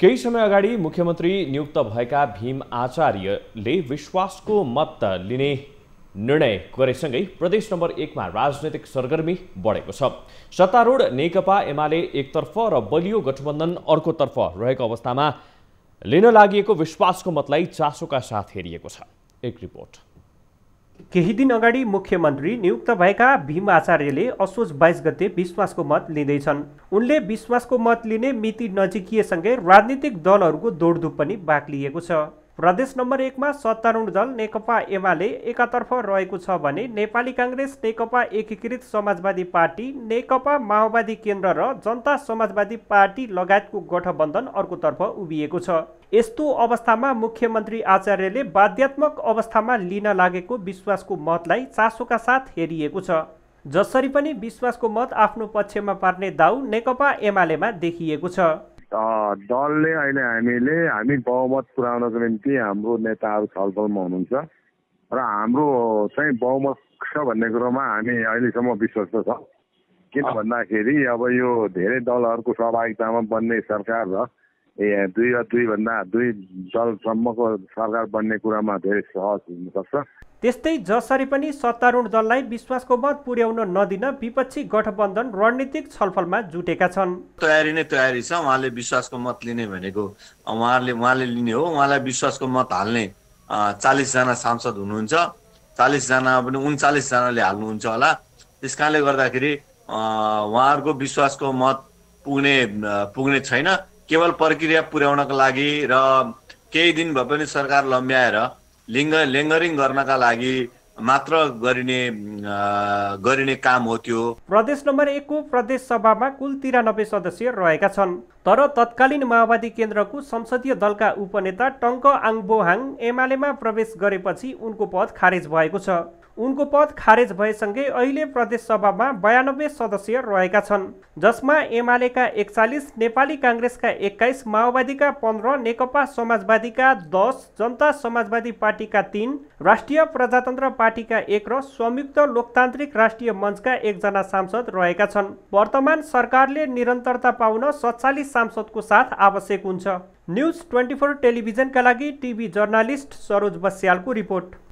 केही समय अगाडि मुख्यमन्त्री नियुक्त भएका भीम आचार्यले विश्वासको मत लिने निर्णय गरेसँगै प्रदेश नम्बर एकमा राजनैतिक सरगर्मी बढेको छ सत्तारूढ नेकपा एमाले एकतर्फ र बलियो गठबन्धन अर्कोतर्फ रहेको अवस्थामा लिन लागि विश्वासको मतलाई चासोका साथ हेरिएको छ एक रिपोर्ट केही दिन अगाडि मुख्यमन्त्री नियुक्त भएका भीम आचार्यले असोज बाइस गते विश्वासको मत लिँदैछन् उनले विश्वासको मत लिने मिति नजिकिएसँगै राजनीतिक दलहरूको दौडधुप पनि बाक्लिएको छ प्रदेश नंबर एक में सत्तारूढ दल नेकपा एमाले एकातर्फ कांग्रेस छ एकीकृत समाजवादी पार्टी नेक माओवादी केन्द्र र जनता समाजवादी पार्टी लगायतको को गठबंधन अर्कतर्फ छ यो अवस्थामा मुख्यमंत्री आचार्य बाध्यात्मक लगे विश्वास को विश्वासको मतलाई का साथ हे जसरी विश्वास को मत आफ्नो पक्ष में पर्ने नेकपा नेकमा देखिएको दलले अहिले हामीले हामी बहुमत पुर्याउनको निम्ति हाम्रो नेताहरू छलफलमा हुनुहुन्छ र हाम्रो चाहिँ बहुमत छ भन्ने कुरोमा हामी अहिलेसम्म विश्वस्त छ किन भन्दाखेरि अब यो धेरै दलहरूको सहभागितामा बन्ने सरकार र ए दुई दुईभन्दा दुई दलसम्मको सरकार बन्ने कुरामा धेरै सहज हुनुपर्छ त्यस्तै जसरी पनि सत्तारूढ दललाई विश्वासको मत पुर्याउन नदिन विपक्षी गठबन्धन रणनीतिक छलफलमा जुटेका छन् तयारी नै तयारी छ उहाँले विश्वासको मत लिने भनेको उहाँहरूले उहाँले लिने हो उहाँलाई विश्वासको मत हाल्ने चालिसजना सांसद हुनुहुन्छ चालिसजना पनि उन्चालिसजनाले हाल्नुहुन्छ होला त्यस कारणले गर्दाखेरि उहाँहरूको विश्वासको मत पुग्ने पुग्ने छैन केवल प्रक्रिया पुर्याउनका लागि र केही दिन भए पनि सरकार लम्ब्याएर लिङ्ग लेङ्गरिङ गर्नका लागि मात्र गरिने गरिने काम हो त्यो प्रदेश नम्बर एकको प्रदेश सभामा कुल तिरानब्बे सदस्य रहेका छन् तर तत्कालीन माओवादी केन्द्रको संसदीय दलका उपनेता टङ्क बोहाङ एमालेमा प्रवेश गरेपछि उनको पद खारेज भएको छ उनको पद खारेज भएसँगै अहिले प्रदेश सभामा बयानब्बे सदस्य रहेका छन् जसमा एमालेका एकचालिस नेपाली काङ्ग्रेसका एक्काइस माओवादीका पन्ध्र नेकपा समाजवादीका दस जनता समाजवादी पार्टीका तीन राष्ट्रिय प्रजातन्त्र पार्टीका एक र संयुक्त लोकतान्त्रिक राष्ट्रिय मञ्चका एकजना सांसद रहेका छन् वर्तमान सरकारले निरन्तरता पाउन सत्तालिस सांसदको साथ आवश्यक हुन्छ न्युज ट्वेन्टी फोर टेलिभिजनका लागि टिभी जर्नालिस्ट सरोज बस्यालको रिपोर्ट